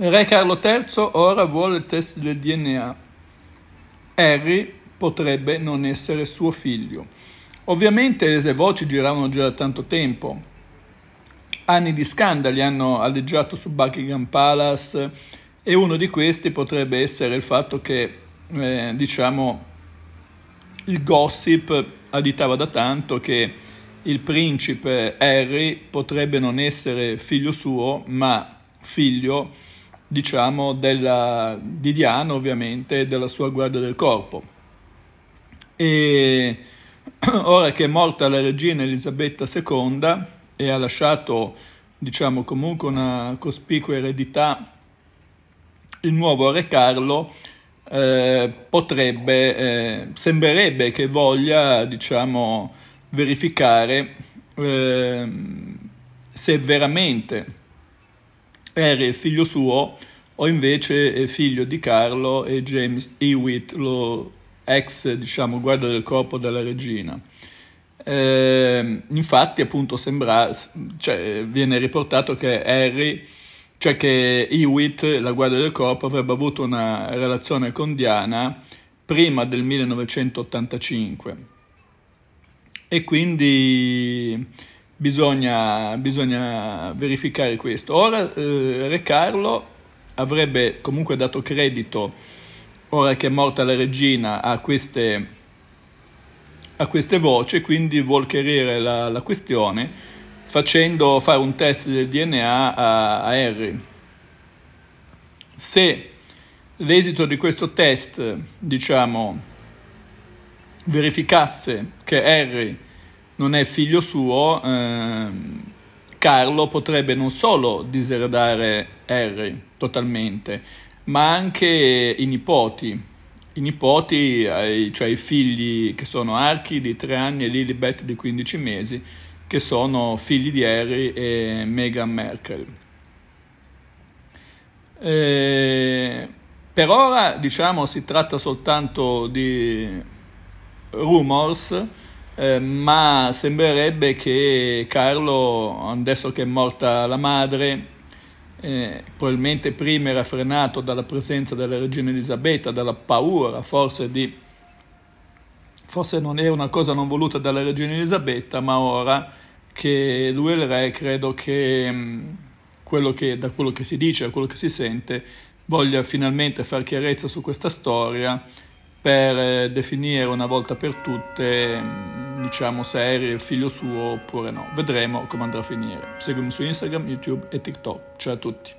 Re Carlo III ora vuole il test del DNA. Harry potrebbe non essere suo figlio. Ovviamente le voci giravano già da tanto tempo. Anni di scandali hanno alleggiato su Buckingham Palace e uno di questi potrebbe essere il fatto che, eh, diciamo, il gossip additava da tanto che il principe Harry potrebbe non essere figlio suo, ma figlio di diciamo, della, di Diana ovviamente e della sua guardia del corpo. E ora che è morta la regina Elisabetta II e ha lasciato diciamo, comunque una cospicua eredità, il nuovo re Carlo eh, potrebbe, eh, sembrerebbe che voglia diciamo, verificare eh, se veramente Harry è figlio suo o invece è eh, figlio di Carlo e James Hewitt, lo ex diciamo, guarda del corpo della regina. Eh, infatti appunto sembra, cioè, viene riportato che Harry, cioè che Hewitt, la guardia del corpo, avrebbe avuto una relazione con Diana prima del 1985 e quindi Bisogna, bisogna verificare questo. Ora eh, Re Carlo avrebbe comunque dato credito, ora che è morta la regina, a queste, a queste voci, quindi vuol chiarire la, la, questione facendo fare un test del DNA a, a Harry. Se l'esito di questo test, diciamo, verificasse che Harry non è figlio suo, ehm, Carlo potrebbe non solo diseredare Harry totalmente, ma anche i nipoti. I nipoti, cioè i figli che sono Archie di 3 anni e Lilibet di 15 mesi, che sono figli di Harry e Meghan Merkel. E eh, per ora, diciamo, si tratta soltanto di rumors, eh, ma sembrerebbe che Carlo, adesso che è morta la madre, eh, probabilmente prima era frenato dalla presenza della regina Elisabetta, dalla paura forse di... forse non era una cosa non voluta dalla regina Elisabetta, ma ora che lui è il re, credo che, mm, quello che da quello che si dice da quello che si sente voglia finalmente far chiarezza su questa storia per eh, definire una volta per tutte mm, diciamo se Harry è il figlio suo oppure no. Vedremo come andrà a finire. Seguimi su Instagram, YouTube e TikTok. Ciao a tutti.